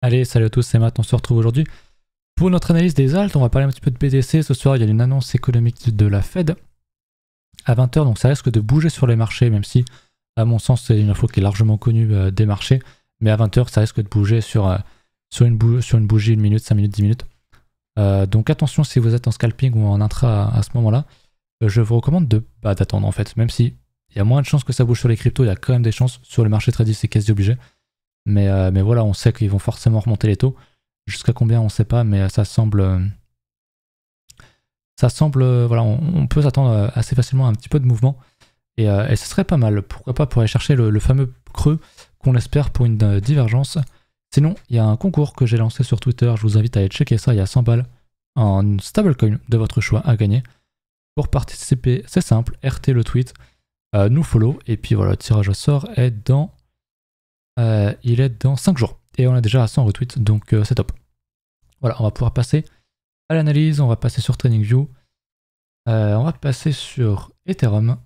Allez, salut à tous, c'est Matt, on se retrouve aujourd'hui pour notre analyse des altes. On va parler un petit peu de BTC. Ce soir, il y a une annonce économique de la Fed à 20h, donc ça risque de bouger sur les marchés, même si, à mon sens, c'est une info qui est largement connue euh, des marchés. Mais à 20h, ça risque de bouger sur, euh, sur, une, bougie, une minute, 5 minutes, 10 minutes. Euh, donc attention si vous êtes en scalping ou en intra à, ce moment-là. je vous recommande de pas d'attendre en fait, même si il y a moins de chances que ça bouge sur les cryptos, il y a quand même des chances sur les marchés tradis, c'est quasi obligé. Mais, euh, mais voilà, on sait qu'ils vont forcément remonter les taux. Jusqu'à combien, on ne sait pas, mais euh, ça semble. Euh, ça semble. Voilà, on, peut s'attendre assez facilement à un petit peu de mouvement. Et, ce serait pas mal. Pourquoi pas pour aller chercher le, fameux creux qu'on espère pour une divergence. Sinon, il y a un concours que j'ai lancé sur Twitter. Je vous invite à aller checker ça. Il y a 100 balles en stablecoin de votre choix à gagner. Pour participer, c'est simple. RT le tweet, nous follow. Et puis voilà, le tirage au sort est dans euh, il est dans 5 jours. Et on a déjà 100 retweets, donc euh, c'est top. Voilà, on va pouvoir passer à l'analyse, on va passer sur TradingView, euh, on va passer sur Ethereum.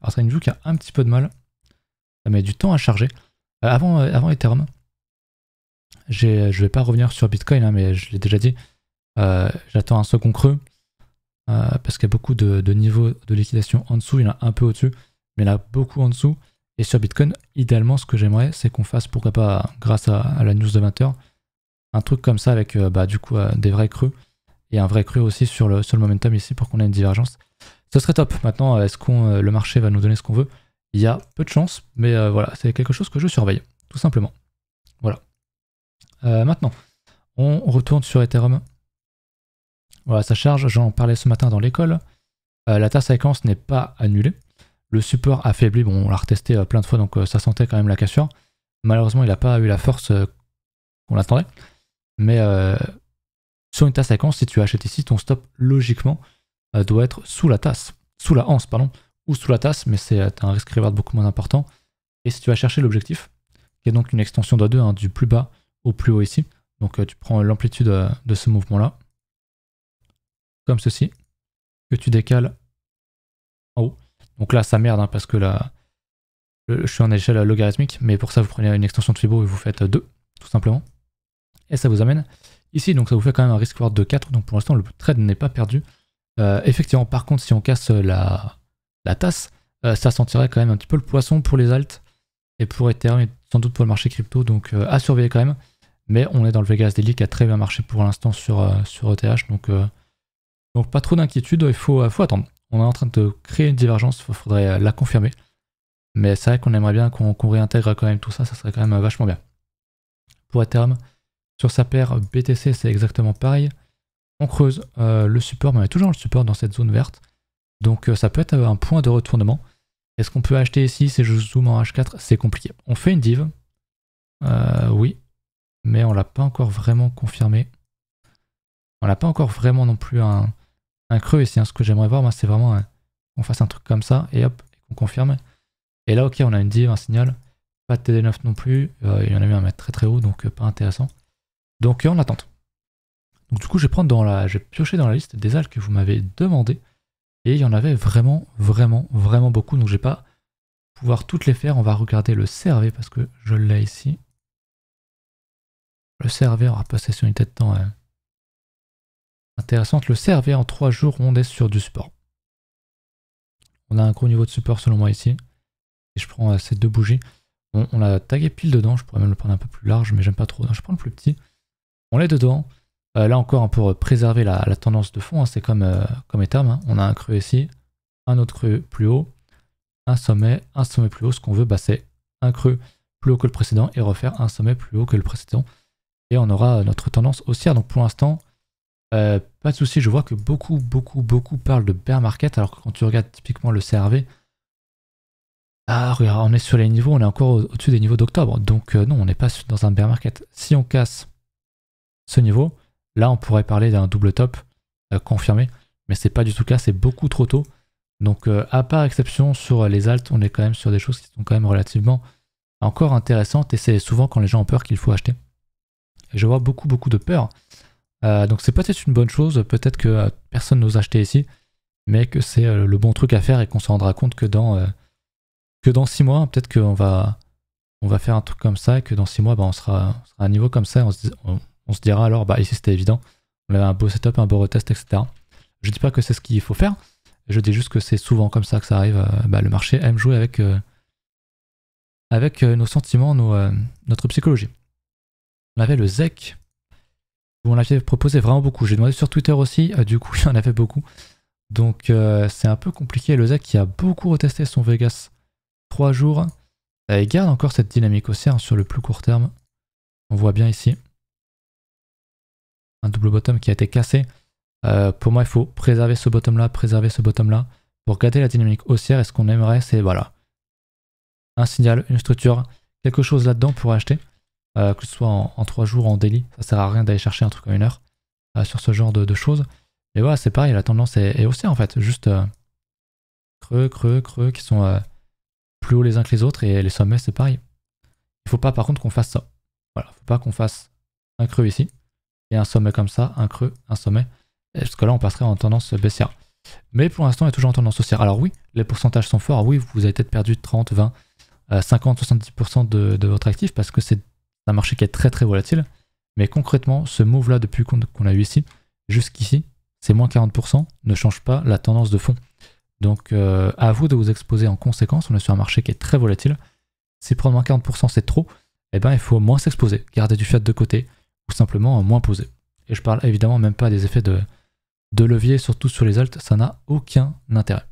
Alors TradingView qui a un petit peu de mal, ça met du temps à charger. avant, avant Ethereum, je vais pas revenir sur Bitcoin, hein, mais je l'ai déjà dit, j'attends un second creux, parce qu'il y a beaucoup de, de niveaux de liquidation en dessous, il y en a un peu au-dessus, mais il y en a beaucoup en dessous. Et sur Bitcoin, idéalement, ce que j'aimerais, c'est qu'on fasse, pourquoi pas, grâce à, la news de 20h, un truc comme ça avec euh, bah, du coup euh, des vrais creux et un vrai cru aussi sur le, sur momentum ici pour qu'on ait une divergence. Ce serait top. Maintenant, euh, est-ce qu'on le marché va nous donner ce qu'on veut Il y a peu de chance, mais voilà, c'est quelque chose que je surveille, tout simplement. Voilà. maintenant, on retourne sur Ethereum. Voilà, ça charge, j'en parlais ce matin dans l'école. la tasse séquence n'est pas annulée. Le support affaibli, bon, on l'a retesté euh, plein de fois, donc euh, ça sentait quand même la cassure. Malheureusement, il n'a pas eu la force euh, qu'on attendait. Mais sur une tasse à si tu achètes ici, ton stop, logiquement, doit être sous la tasse, sous la hanse, pardon, ou sous la tasse, mais c'est un risque reward beaucoup moins important. Et si tu vas chercher l'objectif, qui est donc une extension de 2 hein, du plus bas au plus haut ici, donc tu prends l'amplitude de ce mouvement-là, comme ceci, que tu décales en haut, donc là, ça merde, hein, parce que là, je suis en échelle logarithmique, mais pour ça, vous prenez une extension de Fibo et vous faites 2, tout simplement. Et ça vous amène ici, donc ça vous fait quand même un risk reward de 4, donc pour l'instant, le trade n'est pas perdu. Euh, effectivement, par contre, si on casse la, la tasse, euh, ça sentirait quand même un petit peu le poisson pour les alts et pour Ethereum et sans doute pour le marché crypto, donc euh, à surveiller quand même. Mais on est dans le Vegas Daily qui a très bien marché pour l'instant sur, sur ETH, donc, donc pas trop d'inquiétude, il faut, faut attendre on est en train de créer une divergence, il faudrait euh, la confirmer. Mais c'est vrai qu'on aimerait bien qu'on réintègre quand même tout ça, ça serait quand même euh, vachement bien. Pour terme, sur sa paire BTC, c'est exactement pareil. On creuse euh, le support, mais on a toujours le support dans cette zone verte. Donc ça peut être un point de retournement. Est-ce qu'on peut acheter ici si je zoome en H4 C'est compliqué. On fait une div. oui, mais on l'a pas encore vraiment confirmé. On n'a pas encore vraiment non plus un, un creux ici. Ce que j'aimerais voir, moi, c'est vraiment qu'on fasse un truc comme ça et hop, qu'on confirme. Et là, ok, on a une div, un signal. Pas de TD9 non plus. Euh, il y en a eu un mètre très très haut, donc euh, pas intéressant. Donc en euh, attente. Donc du coup, je vais prendre dans la, j'ai vais piocher dans la liste des algues que vous m'avez demandé. Et il y en avait vraiment, vraiment, vraiment beaucoup. Donc je pas pouvoir toutes les faire. On va regarder le CRV parce que je l'ai ici. Le CRV va passé sur une tête de temps intéressante. Le CRV en 3 jours, on est sur du support. On a un gros niveau de support selon moi ici. Et je prends ces deux bougies. on l'a tagué pile dedans. Je pourrais même le prendre un peu plus large, mais j'aime pas trop. je prends le plus petit. On l'est dedans. Euh, là encore, un pour préserver la, tendance de fond, hein, c'est comme, euh, comme hein. On a un creux ici, un autre creux plus haut, un sommet, un sommet plus haut. Ce qu'on veut, bah, c'est un creux plus haut que le précédent et refaire un sommet plus haut que le précédent. Et on aura notre tendance haussière. Donc pour l'instant, euh, pas de souci, je vois que beaucoup, beaucoup, beaucoup parlent de bear market, alors que quand tu regardes typiquement le CRV, ah, on est sur les niveaux, on est encore au-dessus des niveaux d'octobre. Donc euh, non, on n'est pas dans un bear market. Si on casse ce niveau, là, on pourrait parler d'un double top euh, confirmé, mais c'est pas du tout le cas, c'est beaucoup trop tôt. Donc à part exception sur les alt on est quand même sur des choses qui sont quand même relativement encore intéressantes, et c'est souvent quand les gens ont peur qu'il faut acheter. je vois beaucoup, beaucoup de peur. Euh, donc c'est peut-être une bonne chose, peut-être que euh, personne n'ose acheter ici, mais que c'est euh, le bon truc à faire et qu'on se rendra compte que dans que dans six mois, peut-être qu'on va on va faire un truc comme ça et que dans six mois, bah, on, sera, à un niveau comme ça. on, se, dira alors, bah ici c'était évident, on avait un beau setup, un beau retest, etc. Je dis pas que c'est ce qu'il faut faire, je dis juste que c'est souvent comme ça que ça arrive. Bah, le marché aime jouer avec avec nos sentiments, notre psychologie. On avait le ZEC on en proposé vraiment beaucoup. J'ai demandé sur Twitter aussi, euh, du coup, il y beaucoup. Donc euh, c'est un peu compliqué. Le Zach qui a beaucoup retesté son Vegas 3 jours. Et il garde encore cette dynamique haussière sur le plus court terme. On voit bien ici. Un double bottom qui a été cassé. Euh, pour moi, il faut préserver ce bottom là, préserver ce bottom là. Pour garder la dynamique haussière, est ce qu'on aimerait, c'est voilà. Un signal, une structure, quelque chose là-dedans pour acheter. Euh, que ce soit en, 3 jours en daily. Ça sert à rien d'aller chercher un truc en une heure euh, sur ce genre de, choses. Et voilà, c'est pareil, la tendance est, haussière en fait. Juste euh, creux, creux, creux, qui sont plus hauts les uns que les autres et les sommets, c'est pareil. Il faut pas par contre qu'on fasse ça. Voilà, faut pas qu'on fasse un creux ici et un sommet comme ça, un creux, un sommet. Parce que là, on passerait en tendance baissière. Mais pour l'instant, on est toujours en tendance haussière. Alors oui, les pourcentages sont forts. Oui, vous avez peut-être perdu 30, 20, 50, 70% de, votre actif parce que c'est c'est un marché qui est très très volatile. Mais concrètement, ce move-là, depuis qu'on a eu ici, jusqu'ici, c'est moins 40%, ne change pas la tendance de fond. Donc euh, à vous de vous exposer en conséquence, on est sur un marché qui est très volatile. Si prendre moins 40% c'est trop, et eh ben, il faut moins s'exposer, garder du fiat de côté, ou simplement moins poser. Et je parle évidemment même pas des effets de, levier, surtout sur les altes, ça n'a aucun intérêt.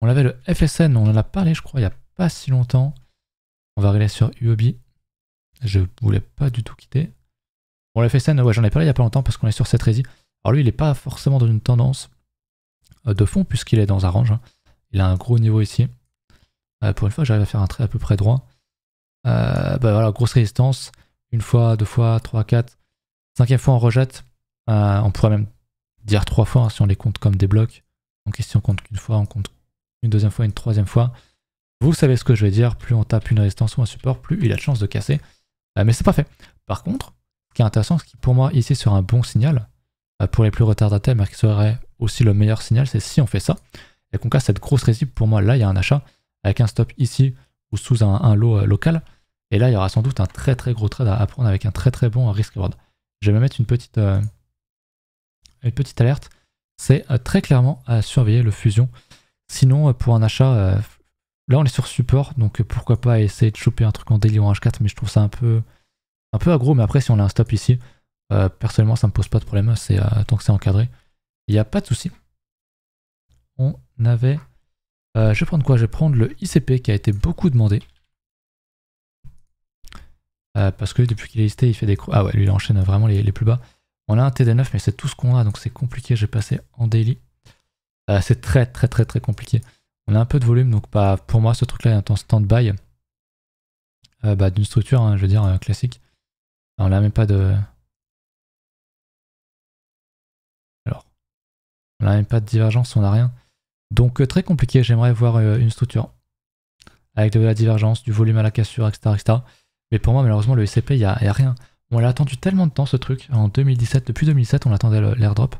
On avait le FSN, on en a parlé je crois il n'y a pas si longtemps. On va regarder sur UOBI. Je voulais pas du tout quitter. Bon, l'a scène ouais, j'en ai parlé il y a pas longtemps parce qu'on est sur cette résie. Alors lui, il n'est pas forcément dans une tendance euh, de fond puisqu'il est dans un range. Hein. Il a un gros niveau ici. Euh, pour une fois, j'arrive à faire un trait à peu près droit. Euh, bah voilà, grosse résistance. Une fois, deux fois, trois, quatre. Cinquième fois, on rejette. on pourrait même dire trois fois hein, si on les compte comme des blocs. Donc ici, on compte qu'une fois, on compte une deuxième fois, une troisième fois. Vous savez ce que je vais dire. Plus on tape une résistance ou un support, plus il a de chance de casser. Ah, mais c'est pas fait. Par contre, ce qui est intéressant, ce qui pour moi, ici, sur un bon signal, bah, pour les plus retardataires, mais qui serait aussi le meilleur signal, c'est si on fait ça et qu'on casse cette grosse récipe. Pour moi, là, il y a un achat avec un stop ici ou sous un, lot euh, local. Et là, il y aura sans doute un très très gros trade à prendre avec un très très bon euh, risk-reward. Je vais me mettre une petite, euh, une petite alerte. C'est très clairement à surveiller le fusion. Sinon, pour un achat, Là, on est sur support, donc pourquoi pas essayer de choper un truc en daily ou en H4, mais je trouve ça un peu, un peu aggro. Mais après, si on a un stop ici, euh, personnellement, ça me pose pas de problème, c'est euh, tant que c'est encadré. Il n'y a pas de souci. On avait. Euh, je vais prendre quoi Je vais prendre le ICP qui a été beaucoup demandé. parce que depuis qu'il est listé, il fait des. Ah ouais, lui, il enchaîne vraiment les, les plus bas. On a un TD9, mais c'est tout ce qu'on a, donc c'est compliqué. J'ai passé en daily. c'est très, très, très, très compliqué. On a un peu de volume, donc pas, pour moi, ce truc-là est temps stand-by euh, bah, d'une structure, hein, je veux dire, euh, classique. Alors, on n'a même pas de. Alors, on même pas de divergence, on n'a rien. Donc, euh, très compliqué, j'aimerais voir une structure avec de la divergence, du volume à la cassure, etc. etc. Mais pour moi, malheureusement, le SCP, il n'y a, a, rien. On l'a attendu tellement de temps, ce truc. En 2017, depuis 2007, on attendait l'airdrop.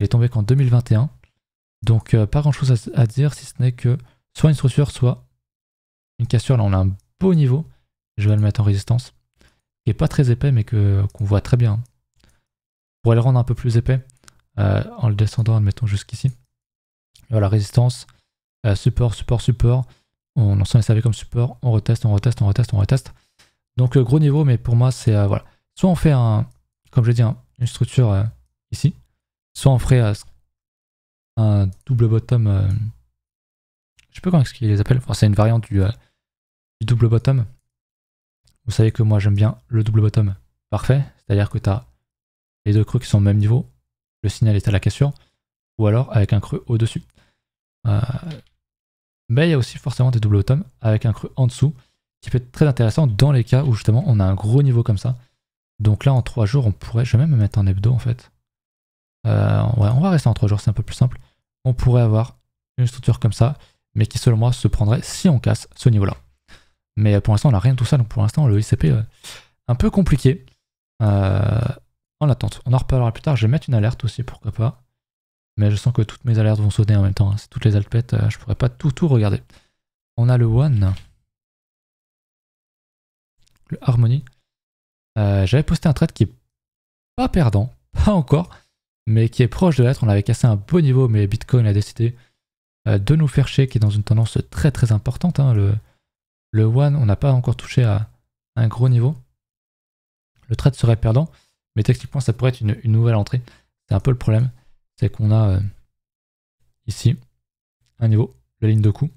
Il est tombé qu'en 2021. Donc euh, pas grand chose à, dire si ce n'est que soit une structure, soit une cassure. Là on a un beau niveau. Je vais le mettre en résistance. Qui est pas très épais mais qu'on voit très bien. Pour le rendre un peu plus épais, euh, en le descendant admettons jusqu'ici. Voilà, résistance, euh, support, support, support. On en sent les comme support, on reteste, on reteste, on reteste, on reteste. Donc gros niveau, mais pour moi c'est voilà. Soit on fait un, comme je dis, une structure ici, soit on ferait un double bottom. Euh, je sais pas comment est-ce qu'ils les appellent. Enfin, c'est une variante euh, du, double bottom. Vous savez que moi j'aime bien le double bottom parfait, c'est-à-dire que tu as les deux creux qui sont au même niveau, le signal est à la cassure, ou alors avec un creux au-dessus. Euh, mais il y a aussi forcément des double bottom avec un creux en dessous, qui peut être très intéressant dans les cas où justement on a un gros niveau comme ça. Donc là en trois jours on pourrait, je vais même mettre en hebdo en fait. Euh, on va rester en 3 jours, c'est un peu plus simple. On pourrait avoir une structure comme ça, mais qui selon moi se prendrait si on casse ce niveau-là. Mais pour l'instant, on n'a rien de tout ça, donc pour l'instant, le ICP, est euh, un peu compliqué. Euh, en attente, on en reparlera plus tard. Je vais mettre une alerte aussi, pourquoi pas. Mais je sens que toutes mes alertes vont sonner en même temps. Hein. si toutes les alpettes, je pourrais pas tout, tout regarder. On a le One, le Harmony. J'avais posté un trade qui est pas perdant, pas encore, mais qui est proche de l'être. On avait cassé un beau niveau, mais Bitcoin a décidé euh, de nous faire chier, qui est dans une tendance très très importante. Hein. Le, one, on n'a pas encore touché à un gros niveau. Le trade serait perdant, mais techniquement, ça pourrait être une, nouvelle entrée. C'est un peu le problème, c'est qu'on a euh, ici un niveau, la ligne de coup,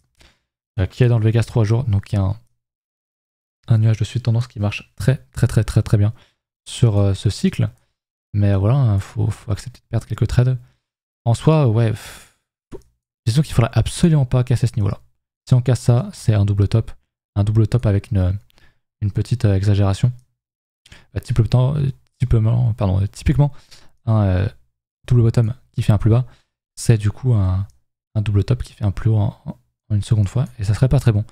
euh, qui est dans le Vegas 3 jours, donc il y a un, nuage de suite tendance qui marche très très très très très bien sur ce cycle. Mais voilà, il hein, faut, accepter de perdre quelques trades. En soi, ouais, disons qu'il faudrait absolument pas casser ce niveau-là. Si on casse ça, c'est un double top. Un double top avec une, une petite euh, exagération. Euh, typiquement, pardon, typiquement, un euh, double bottom qui fait un plus bas, c'est du coup un, double top qui fait un plus haut en, une seconde fois, et ça serait pas très bon.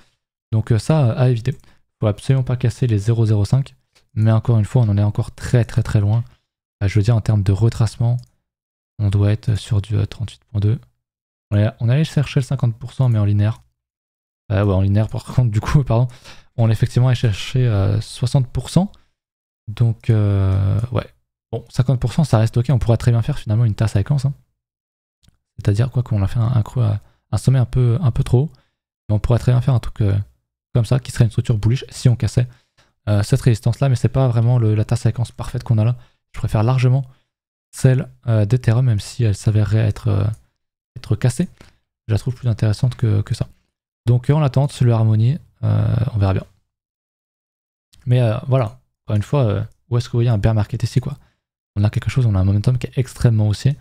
Donc ça, à éviter. il Faut absolument pas casser les 0,05, mais encore une fois, on en est encore très très très loin. Ah, je veux dire, en termes de retracement, on doit être sur du 38.2. Euh, on, allait chercher le 50%, mais en linéaire. Euh, ouais, en linéaire, par contre, du coup, pardon, on est effectivement allé chercher 60%. Euh, Donc, ouais. Bon, 50%, ça reste ok. On pourrait très bien faire finalement une tasse à séquence. Hein. C'est-à-dire, quoi qu'on a fait un, creux à, un sommet un peu, un peu trop haut. on pourrait très bien faire un truc comme ça, qui serait une structure bullish si on cassait cette résistance-là. Mais c'est pas vraiment la tasse à séquence parfaite qu'on a là. Je préfère largement celle euh, d'Ethereum, même si elle s'avérerait être, euh, cassée. Je la trouve plus intéressante que, ça. Donc euh, en attente, celui Harmony, euh, on verra bien. Mais voilà, encore une fois, où est-ce que vous voyez un bear market ici On a quelque chose, on a un momentum qui est extrêmement haussier.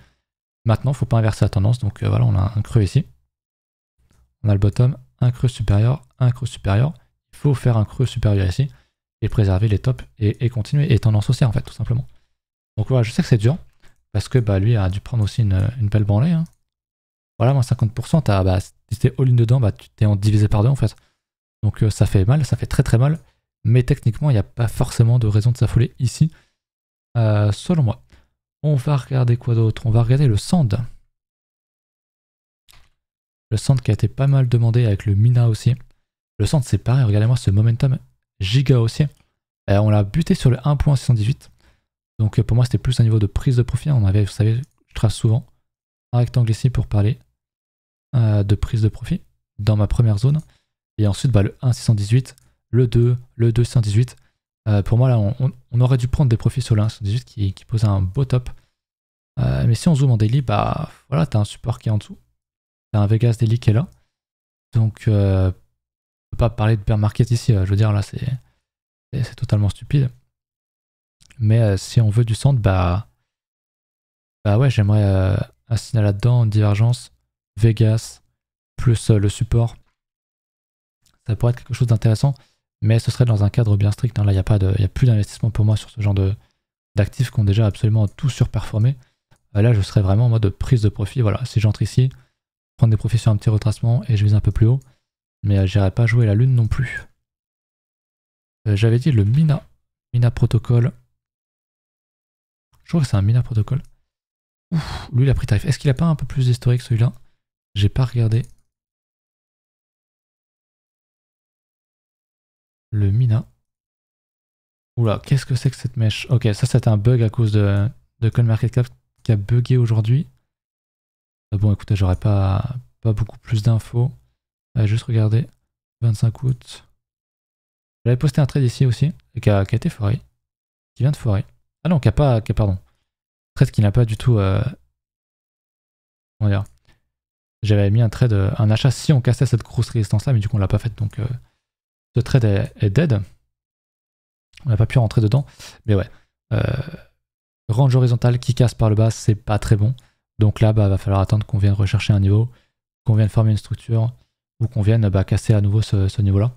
Maintenant, il ne faut pas inverser la tendance, donc voilà, on a un creux ici. On a le bottom, un creux supérieur, un creux supérieur. Il faut faire un creux supérieur ici et préserver les tops et, et continuer. Et tendance haussière en fait, tout simplement. Donc voilà, je sais que c'est dur, parce que bah, lui a dû prendre aussi une, belle branlée. Hein. Voilà, moins 50%, as, bah, si t'es all-in dedans, bah, tu t'es en divisé par deux en fait. Donc euh, ça fait mal, ça fait très très mal, mais techniquement, il n'y a pas forcément de raison de s'affoler ici, euh, selon moi. On va regarder quoi d'autre On va regarder le sand. Le sand qui a été pas mal demandé avec le Mina aussi. Le sand c'est pareil, regardez-moi ce momentum giga aussi. Euh, on l'a buté sur le 1.618. Donc euh, pour moi, c'était plus un niveau de prise de profit. On avait, vous savez, je trace souvent un rectangle ici pour parler euh, de prise de profit dans ma première zone. Et ensuite, bah, le 1,618, le 2, le 2,618. Euh, pour moi, là, on, aurait dû prendre des profits sur le 1,618 qui, qui posait un beau top. mais si on zoome en daily, bah voilà, t'as un support qui est en dessous. T'as un Vegas daily qui est là. Donc, on peut pas parler de bear market ici. je veux dire, là, c'est totalement stupide. Mais euh, si on veut du centre, bah, bah ouais, j'aimerais un euh, signal là-dedans Divergence, Vegas, plus euh, le support. Ça pourrait être quelque chose d'intéressant, mais ce serait dans un cadre bien strict. Hein. Là, il n'y a, a plus d'investissement pour moi sur ce genre d'actifs qui ont déjà absolument tout surperformé. là, je serais vraiment en mode prise de profit. Voilà, si j'entre ici, prendre des profits sur un petit retracement et je vise un peu plus haut. Mais j'irai pas jouer la lune non plus. J'avais dit le Mina, Mina Protocol. Je crois que c'est un Mina protocole. Ouf, lui, il a pris tarif. Est-ce qu'il a pas un peu plus d'historique celui-là J'ai pas regardé. Le Mina. Oula, qu'est-ce que c'est que cette mèche Ok, ça c'est un bug à cause de, de CoinMarketCap qui a bugué aujourd'hui. Euh, bon, écoutez, j'aurais pas, pas beaucoup plus d'infos. Euh, juste regarder. 25 août. J'avais posté un trade ici aussi, qui a, qui été foiré. Qui vient de foirer. Ah non, qui a pas. pardon. Trade qui n'a pas du tout. Euh, comment dire J'avais mis un trade, un achat si on cassait cette grosse résistance là, mais du coup on l'a pas fait donc euh, ce trade est, dead. On n'a pas pu rentrer dedans, mais ouais. Euh, range horizontal qui casse par le bas, c'est pas très bon. Donc là, bah, va falloir attendre qu'on vienne rechercher un niveau, qu'on vienne former une structure, ou qu'on vienne bah, casser à nouveau ce, ce niveau-là.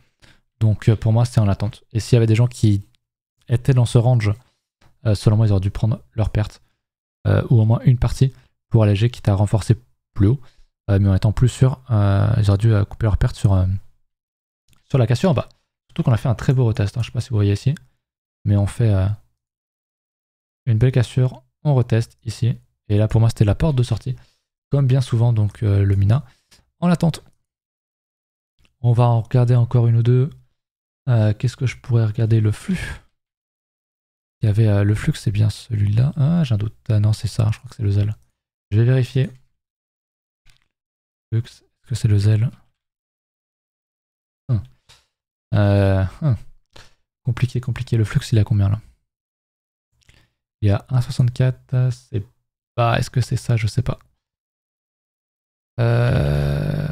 Donc pour moi, c'est en attente. Et s'il y avait des gens qui étaient dans ce range euh, selon moi, ils auraient dû prendre leur perte, euh, ou au moins une partie, pour alléger, quitte à renforcer plus haut. Euh, mais en étant plus sûr, ils auraient dû couper leur perte sur, sur la cassure en bas. Surtout qu'on a fait un très beau retest, hein. je ne sais pas si vous voyez ici, mais on fait une belle cassure, on reteste ici, et là pour moi c'était la porte de sortie, comme bien souvent donc le Mina. En attente, on va en regarder encore une ou deux. Qu'est-ce que je pourrais regarder le flux il avait euh, le flux, c'est bien celui-là. Ah, j'ai un doute. Ah non, c'est ça, je crois que c'est le zèle Je vais vérifier. Flux, est-ce que c'est le zèle hum. euh, hum. Compliqué, compliqué. Le flux, il a combien là Il y a 1,64. C'est pas. Est-ce que c'est ça Je sais pas. Euh,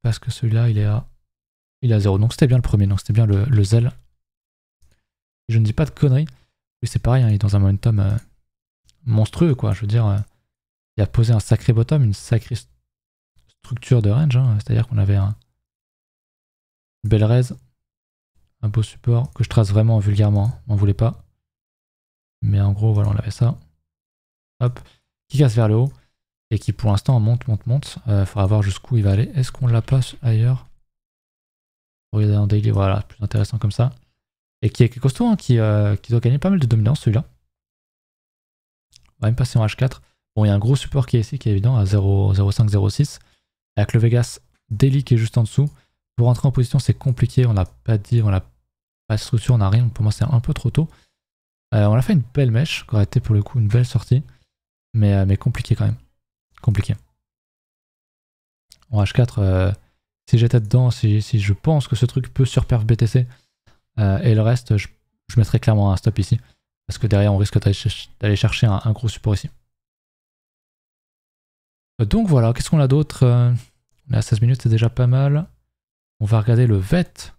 parce que celui-là, il est à. Il a 0. Donc c'était bien le premier. Donc c'était bien le, le Je ne dis pas de conneries c'est pareil, hein, il est dans un momentum euh, monstrueux, quoi. Je veux dire, euh, il a posé un sacré bottom, une sacrée structure de range. Hein. C'est-à-dire qu'on avait un, une belle raise, un beau support que je trace vraiment vulgairement. on hein, voulait pas. Mais en gros, voilà, on avait ça. Hop, qui casse vers le haut et qui pour l'instant monte, monte, monte. Il euh, faudra voir jusqu'où il va aller. Est-ce qu'on la passe ailleurs Regardez en daily, voilà, plus intéressant comme ça et qui est costaud, hein, qui, euh, qui, doit gagner pas mal de dominance celui-là. On va même passer en H4. Bon, il y a un gros support qui est ici, qui est évident, à 0,5-0,6, avec le Vegas Daily qui est juste en dessous. Pour rentrer en position, c'est compliqué, on n'a pas dit, on n'a pas de structure, on n'a rien, pour moi c'est un peu trop tôt. Euh, on a fait une belle mèche, qui aurait été pour le coup une belle sortie, mais, euh, mais compliqué quand même. Compliqué. En H4, si j'étais dedans, si, si, je pense que ce truc peut surperf BTC, euh, et le reste, je, mettrais mettrai clairement un stop ici, parce que derrière, on risque d'aller chercher un, gros support ici. Euh, donc voilà, qu'est-ce qu'on a d'autre euh, On est 16 minutes, c'est déjà pas mal. On va regarder le VET.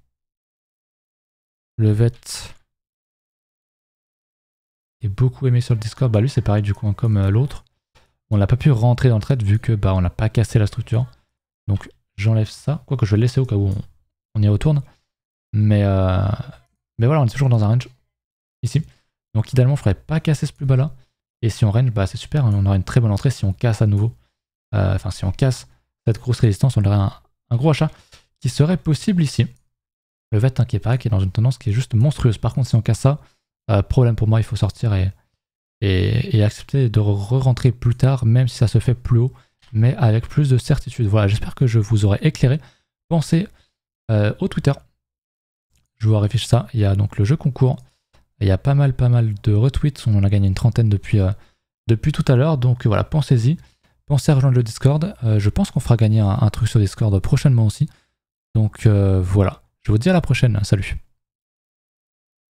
Le VET est beaucoup aimé sur le Discord. Bah lui, c'est pareil du coup, hein, comme l'autre. On n'a pas pu rentrer dans le trade vu que bah, on n'a pas cassé la structure. Donc j'enlève ça, quoique je vais le laisser au cas où on y retourne. Mais, euh, mais voilà, on est toujours dans un range ici. Donc idéalement, il ne faudrait pas casser ce plus bas là. Et si on range, bah, c'est super, hein. on aura une très bonne entrée si on casse à nouveau. Euh, enfin, si on casse cette grosse résistance, on aurait un, gros achat qui serait possible ici. Le VET hein, pas, est qui est dans une tendance qui est juste monstrueuse. Par contre, si on casse ça, euh, problème pour moi, il faut sortir et, accepter de re-rentrer plus tard, même si ça se fait plus haut, mais avec plus de certitude. Voilà, j'espère que je vous aurai éclairé. Pensez au Twitter je vous réfléchis ça. Il y a donc le jeu concours. Il y a pas mal, pas mal de retweets. On en a gagné une trentaine depuis, euh, depuis tout à l'heure. Donc voilà, pensez-y. Pensez à rejoindre le Discord. Euh, je pense qu'on fera gagner un, un, truc sur Discord prochainement aussi. Donc euh, voilà. Je vous dis à la prochaine. Salut.